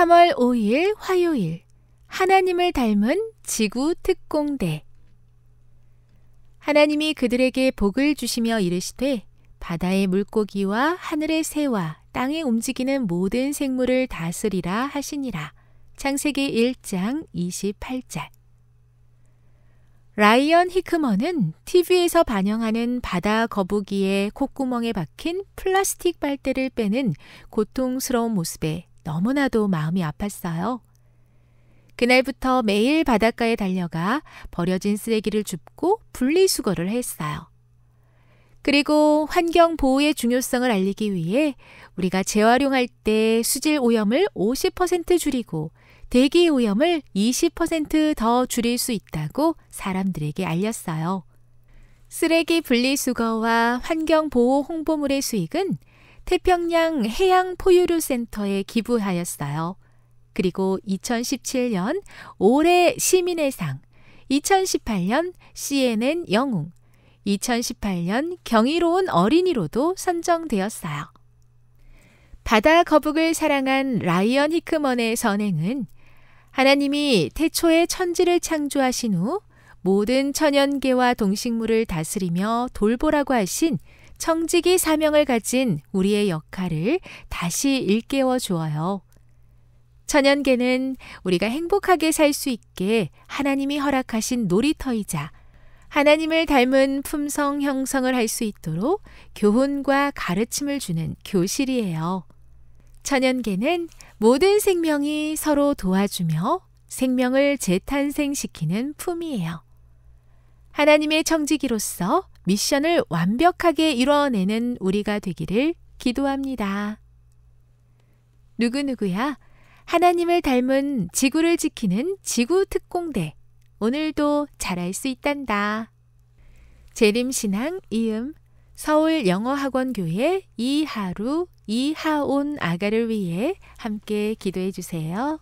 3월 5일 화요일 하나님을 닮은 지구 특공대 하나님이 그들에게 복을 주시며 이르시되 바다의 물고기와 하늘의 새와 땅에 움직이는 모든 생물을 다스리라 하시니라. 창세기 1장 28절. 라이언 히크먼은 TV에서 반영하는 바다 거북이의 콧구멍에 박힌 플라스틱 빨대를 빼는 고통스러운 모습에 너무나도 마음이 아팠어요. 그날부터 매일 바닷가에 달려가 버려진 쓰레기를 줍고 분리수거를 했어요. 그리고 환경 보호의 중요성을 알리기 위해 우리가 재활용할 때 수질 오염을 50% 줄이고 대기 오염을 20%더 줄일 수 있다고 사람들에게 알렸어요. 쓰레기 분리수거와 환경보호 홍보물의 수익은 태평양 해양 포유류 센터에 기부하였어요. 그리고 2017년 올해 시민의 상, 2018년 CNN 영웅, 2018년 경이로운 어린이로도 선정되었어요. 바다 거북을 사랑한 라이언 히크먼의 선행은 하나님이 태초에 천지를 창조하신 후 모든 천연계와 동식물을 다스리며 돌보라고 하신 청지기 사명을 가진 우리의 역할을 다시 일깨워 주어요. 천연계는 우리가 행복하게 살 수 있게 하나님이 허락하신 놀이터이자 하나님을 닮은 품성 형성을 할 수 있도록 교훈과 가르침을 주는 교실이에요. 천연계는 모든 생명이 서로 도와주며 생명을 재탄생시키는 품이에요. 하나님의 청지기로서 미션을 완벽하게 이뤄내는 우리가 되기를 기도합니다. 누구누구야 하나님을 닮은 지구를 지키는 지구특공대 오늘도 잘할 수 있단다. 재림신앙 이음 서울 영어학원교회 이하루 이하온 아가를 위해 함께 기도해 주세요.